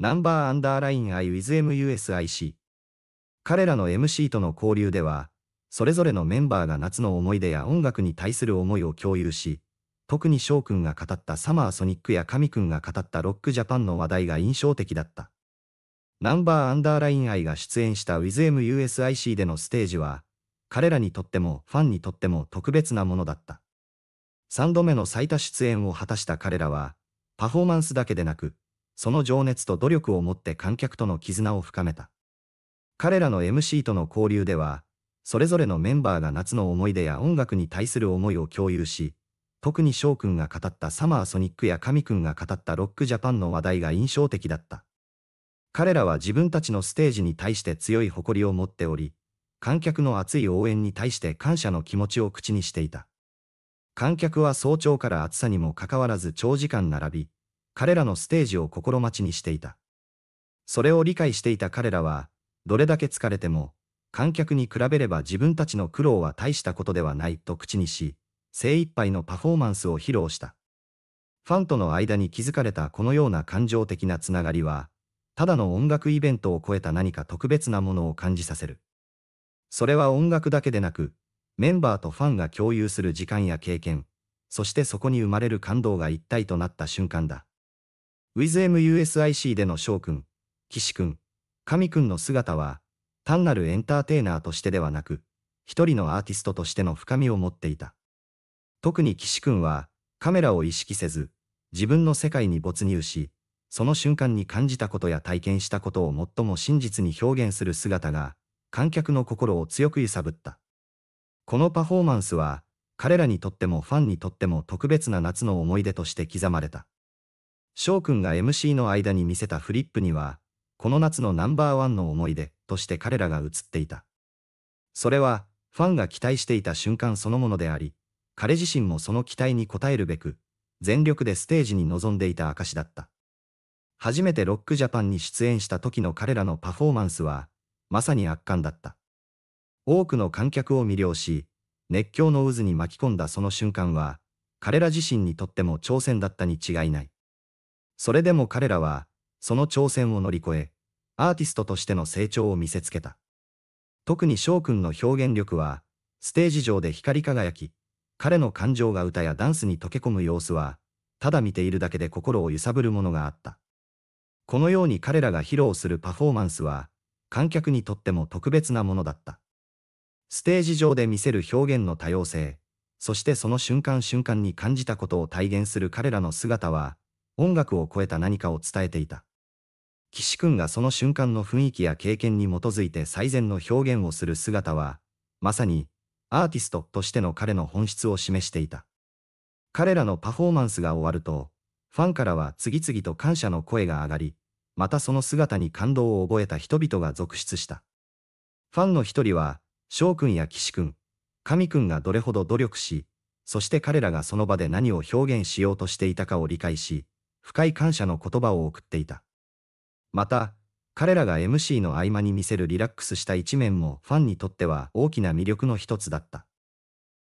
ナンバーアンダーライン I with MUSIC。彼らの MC との交流では、それぞれのメンバーが夏の思い出や音楽に対する思いを共有し、特に翔くんが語ったサマーソニックや神くんが語ったロックジャパンの話題が印象的だった。ナンバーアンダーライン I が出演した WithMUSIC でのステージは、彼らにとってもファンにとっても特別なものだった。3度目の最多出演を果たした彼らは、パフォーマンスだけでなく、その情熱と努力を持って観客との絆を深めた。彼らの MC との交流では、それぞれのメンバーが夏の思い出や音楽に対する思いを共有し、特に翔くんが語ったサマーソニックや神くんが語ったロックジャパンの話題が印象的だった。彼らは自分たちのステージに対して強い誇りを持っており、観客の熱い応援に対して感謝の気持ちを口にしていた。観客は早朝から暑さにもかかわらず長時間並び、彼らのステージを心待ちにしていた。それを理解していた彼らは、どれだけ疲れても、観客に比べれば自分たちの苦労は大したことではないと口にし、精一杯のパフォーマンスを披露した。ファンとの間に築かれたこのような感情的なつながりは、ただの音楽イベントを超えた何か特別なものを感じさせる。それは音楽だけでなく、メンバーとファンが共有する時間や経験、そしてそこに生まれる感動が一体となった瞬間だ。WithMUSIC での翔くん、岸くん、神くんの姿は、単なるエンターテイナーとしてではなく、一人のアーティストとしての深みを持っていた。特に岸くんは、カメラを意識せず、自分の世界に没入し、その瞬間に感じたことや体験したことを最も真実に表現する姿が、観客の心を強く揺さぶった。このパフォーマンスは、彼らにとってもファンにとっても特別な夏の思い出として刻まれた。翔くんが MC の間に見せたフリップには、この夏のナンバーワンの思い出として彼らが写っていた。それは、ファンが期待していた瞬間そのものであり、彼自身もその期待に応えるべく、全力でステージに臨んでいた証だった。初めてロックジャパンに出演した時の彼らのパフォーマンスは、まさに圧巻だった。多くの観客を魅了し、熱狂の渦に巻き込んだその瞬間は、彼ら自身にとっても挑戦だったに違いない。それでも彼らは、その挑戦を乗り越え、アーティストとしての成長を見せつけた。特に翔くんの表現力は、ステージ上で光り輝き、彼の感情が歌やダンスに溶け込む様子は、ただ見ているだけで心を揺さぶるものがあった。このように彼らが披露するパフォーマンスは、観客にとっても特別なものだった。ステージ上で見せる表現の多様性、そしてその瞬間瞬間に感じたことを体現する彼らの姿は、音楽を超えた何かを伝えていた。岸くんがその瞬間の雰囲気や経験に基づいて最善の表現をする姿は、まさに、アーティストとしての彼の本質を示していた。彼らのパフォーマンスが終わると、ファンからは次々と感謝の声が上がり、またその姿に感動を覚えた人々が続出した。ファンの一人は、翔くんや岸くん、神くんがどれほど努力し、そして彼らがその場で何を表現しようとしていたかを理解し、深い感謝の言葉を送っていた。また、彼らが MC の合間に見せるリラックスした一面もファンにとっては大きな魅力の一つだった。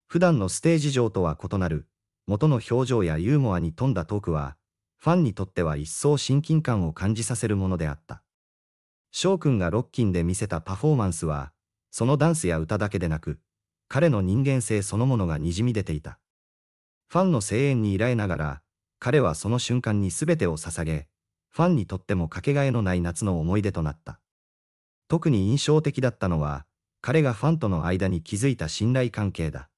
普段のステージ上とは異なる、元の表情やユーモアに富んだトークは、ファンにとっては一層親近感を感じさせるものであった。翔くんがロッキンで見せたパフォーマンスは、そのダンスや歌だけでなく、彼の人間性そのものがにじみ出ていた。ファンの声援に依頼ながら、彼はその瞬間に全てを捧げ、ファンにとってもかけがえのない夏の思い出となった。特に印象的だったのは、彼がファンとの間に築いた信頼関係だ。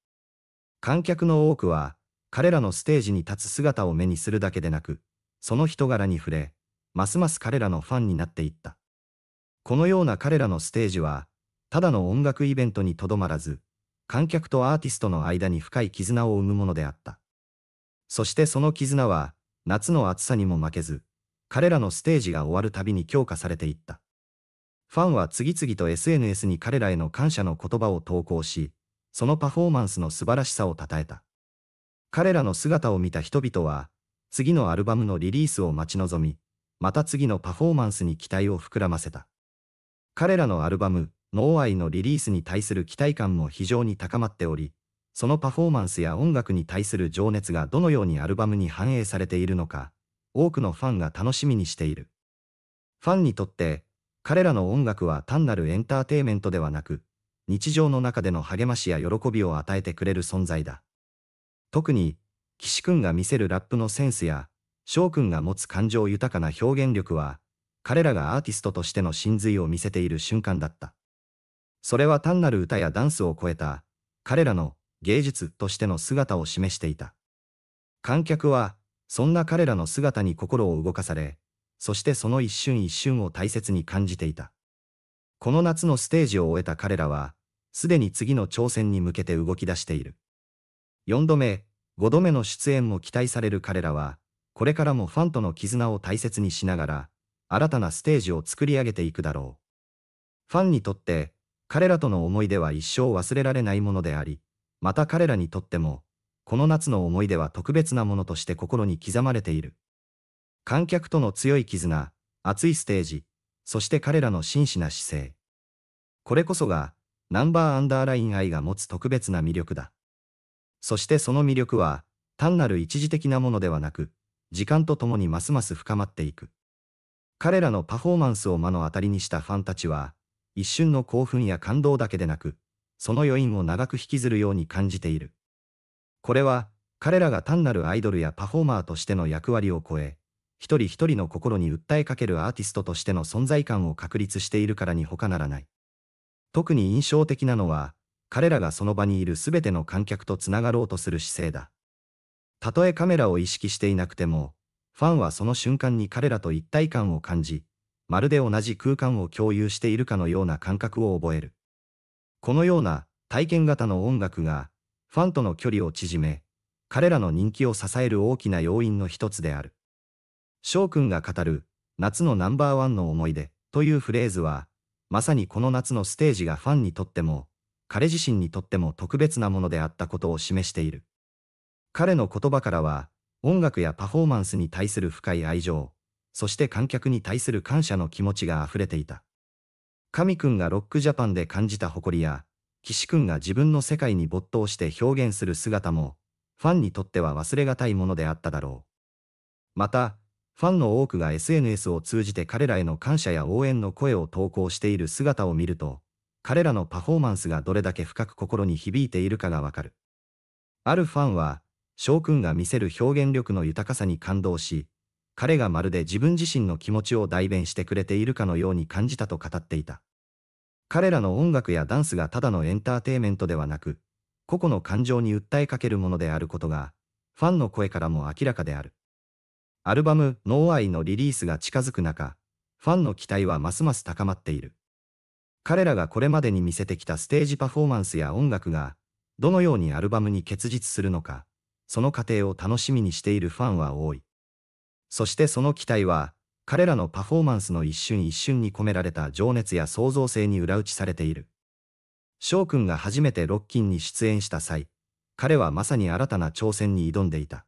観客の多くは、彼らのステージに立つ姿を目にするだけでなく、その人柄に触れ、ますます彼らのファンになっていった。このような彼らのステージは、ただの音楽イベントにとどまらず、観客とアーティストの間に深い絆を生むものであった。そしてその絆は、夏の暑さにも負けず、彼らのステージが終わるたびに強化されていった。ファンは次々と SNS に彼らへの感謝の言葉を投稿し、そのパフォーマンスの素晴らしさを称えた。彼らの姿を見た人々は、次のアルバムのリリースを待ち望み、また次のパフォーマンスに期待を膨らませた。彼らのアルバム、ノーアイのリリースに対する期待感も非常に高まっており、そのパフォーマンスや音楽に対する情熱がどのようにアルバムに反映されているのか、多くのファンが楽しみにしている。ファンにとって、彼らの音楽は単なるエンターテイメントではなく、日常の中での励ましや喜びを与えてくれる存在だ。特に、岸くんが見せるラップのセンスや、翔くんが持つ感情豊かな表現力は、彼らがアーティストとしての真髄を見せている瞬間だった。それは単なる歌やダンスを超えた、彼らの芸術としての姿を示していた。観客は、そんな彼らの姿に心を動かされ、そしてその一瞬一瞬を大切に感じていた。この夏のステージを終えた彼らは、すでに次の挑戦に向けて動き出している。4度目、5度目の出演も期待される彼らは、これからもファンとの絆を大切にしながら、新たなステージを作り上げていくだろう。ファンにとって、彼らとの思い出は一生忘れられないものであり、また彼らにとっても、この夏の思い出は特別なものとして心に刻まれている。観客との強い絆、熱いステージ、そして彼らの真摯な姿勢。これこそが、ナンバーアンダーライン愛が持つ特別な魅力だ。そしてその魅力は、単なる一時的なものではなく、時間とともにますます深まっていく。彼らのパフォーマンスを目の当たりにしたファンたちは、一瞬の興奮や感動だけでなく、その余韻を長く引きずるように感じている。これは、彼らが単なるアイドルやパフォーマーとしての役割を超え、一人一人の心に訴えかけるアーティストとしての存在感を確立しているからに他ならない。特に印象的なのは、彼らがその場にいる全ての観客とつながろうとする姿勢だ。たとえカメラを意識していなくても、ファンはその瞬間に彼らと一体感を感じ、まるで同じ空間を共有しているかのような感覚を覚える。このような体験型の音楽がファンとの距離を縮め、彼らの人気を支える大きな要因の一つである。翔くんが語る夏のナンバーワンの思い出というフレーズは、まさにこの夏のステージがファンにとっても、彼自身にとっても特別なものであったことを示している。彼の言葉からは、音楽やパフォーマンスに対する深い愛情、そして観客に対する感謝の気持ちが溢れていた。神くんがロックジャパンで感じた誇りや、岸くんが自分の世界に没頭して表現する姿も、ファンにとっては忘れがたいものであっただろう。また、ファンの多くが SNS を通じて彼らへの感謝や応援の声を投稿している姿を見ると、彼らのパフォーマンスがどれだけ深く心に響いているかがわかる。あるファンは、翔くんが見せる表現力の豊かさに感動し、彼がまるで自分自身の気持ちを代弁してくれているかのように感じたと語っていた。彼らの音楽やダンスがただのエンターテイメントではなく、個々の感情に訴えかけるものであることが、ファンの声からも明らかである。アルバム「ノーアイのリリースが近づく中、ファンの期待はますます高まっている。彼らがこれまでに見せてきたステージパフォーマンスや音楽が、どのようにアルバムに結実するのか、その過程を楽しみにしているファンは多い。そしてその期待は、彼らのパフォーマンスの一瞬一瞬に込められた情熱や創造性に裏打ちされている。翔くんが初めてロッキンに出演した際、彼はまさに新たな挑戦に挑んでいた。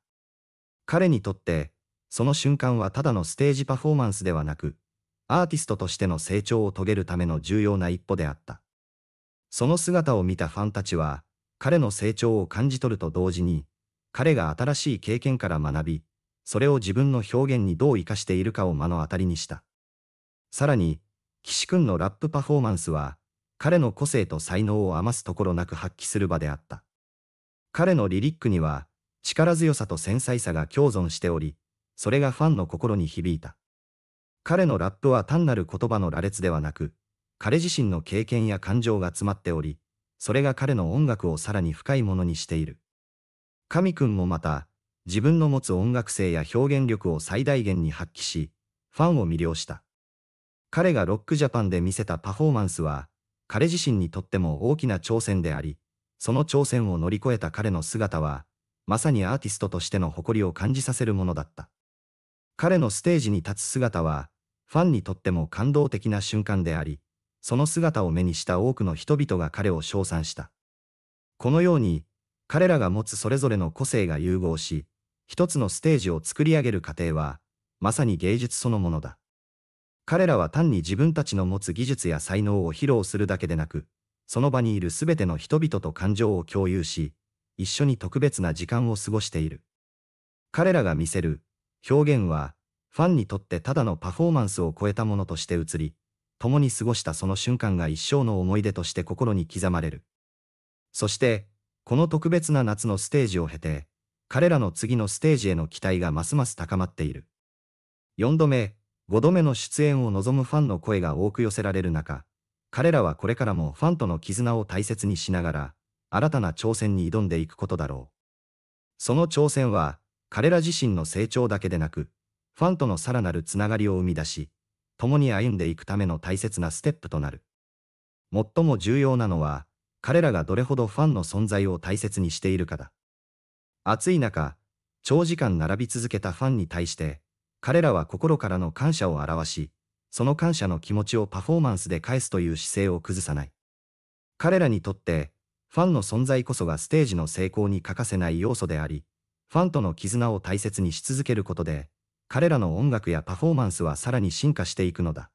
彼にとって、その瞬間はただのステージパフォーマンスではなく、アーティストとしての成長を遂げるための重要な一歩であった。その姿を見たファンたちは、彼の成長を感じ取ると同時に、彼が新しい経験から学び、それを自分の表現にどう生かしているかを目の当たりにした。さらに、岸くんのラップパフォーマンスは、彼の個性と才能を余すところなく発揮する場であった。彼のリリックには、力強さと繊細さが共存しており、それがファンの心に響いた。彼のラップは単なる言葉の羅列ではなく、彼自身の経験や感情が詰まっており、それが彼の音楽をさらに深いものにしている。神くんもまた、自分の持つ音楽性や表現力を最大限に発揮し、ファンを魅了した。彼がロックジャパンで見せたパフォーマンスは、彼自身にとっても大きな挑戦であり、その挑戦を乗り越えた彼の姿は、まさにアーティストとしての誇りを感じさせるものだった。彼のステージに立つ姿は、ファンにとっても感動的な瞬間であり、その姿を目にした多くの人々が彼を称賛した。このように、彼らが持つそれぞれの個性が融合し、一つのステージを作り上げる過程は、まさに芸術そのものだ。彼らは単に自分たちの持つ技術や才能を披露するだけでなく、その場にいる全ての人々と感情を共有し、一緒に特別な時間を過ごしている。彼らが見せる表現は、ファンにとってただのパフォーマンスを超えたものとして映り、共に過ごしたその瞬間が一生の思い出として心に刻まれる。そして、この特別な夏のステージを経て、彼らの次のステージへの期待がますます高まっている。4度目、5度目の出演を望むファンの声が多く寄せられる中、彼らはこれからもファンとの絆を大切にしながら、新たな挑戦に挑んでいくことだろう。その挑戦は、彼ら自身の成長だけでなく、ファンとのさらなるつながりを生み出し、共に歩んでいくための大切なステップとなる。最も重要なのは、彼らがどれほどファンの存在を大切にしているかだ。暑い中、長時間並び続けたファンに対して、彼らは心からの感謝を表し、その感謝の気持ちをパフォーマンスで返すという姿勢を崩さない。彼らにとって、ファンの存在こそがステージの成功に欠かせない要素であり、ファンとの絆を大切にし続けることで、彼らの音楽やパフォーマンスはさらに進化していくのだ。